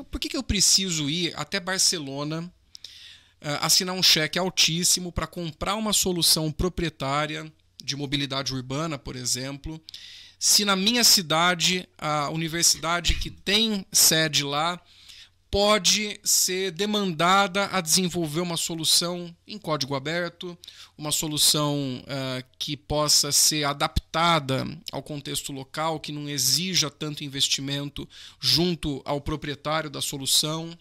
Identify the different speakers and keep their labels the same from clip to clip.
Speaker 1: Então, por que, que eu preciso ir até Barcelona, eh, assinar um cheque altíssimo para comprar uma solução proprietária de mobilidade urbana, por exemplo, se na minha cidade a universidade que tem sede lá pode ser demandada a desenvolver uma solução em código aberto, uma solução uh, que possa ser adaptada ao contexto local, que não exija tanto investimento junto ao proprietário da solução.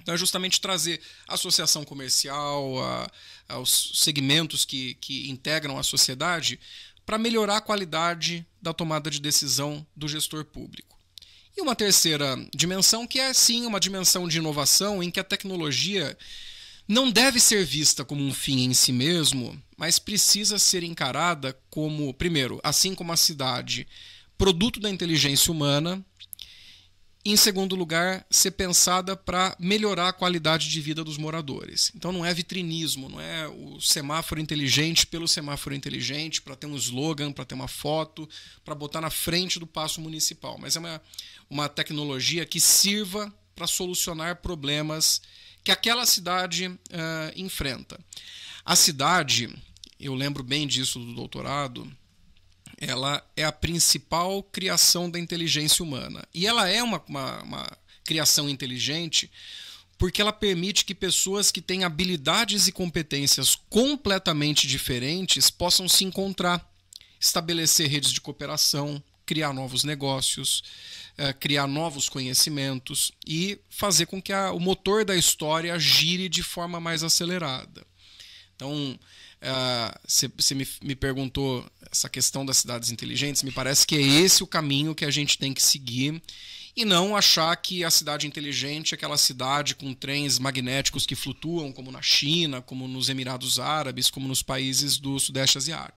Speaker 1: Então, é justamente trazer a associação comercial, a, aos segmentos que, que integram a sociedade, para melhorar a qualidade da tomada de decisão do gestor público. E uma terceira dimensão, que é sim uma dimensão de inovação em que a tecnologia não deve ser vista como um fim em si mesmo, mas precisa ser encarada como, primeiro, assim como a cidade, produto da inteligência humana, em segundo lugar, ser pensada para melhorar a qualidade de vida dos moradores. Então não é vitrinismo, não é o semáforo inteligente pelo semáforo inteligente, para ter um slogan, para ter uma foto, para botar na frente do passo municipal, mas é uma, uma tecnologia que sirva para solucionar problemas que aquela cidade uh, enfrenta. A cidade, eu lembro bem disso do doutorado, ela é a principal criação da inteligência humana. E ela é uma, uma, uma criação inteligente porque ela permite que pessoas que têm habilidades e competências completamente diferentes possam se encontrar, estabelecer redes de cooperação, criar novos negócios, eh, criar novos conhecimentos e fazer com que a, o motor da história gire de forma mais acelerada. Então, você eh, me, me perguntou essa questão das cidades inteligentes, me parece que é esse o caminho que a gente tem que seguir e não achar que a cidade inteligente é aquela cidade com trens magnéticos que flutuam, como na China, como nos Emirados Árabes, como nos países do Sudeste Asiático.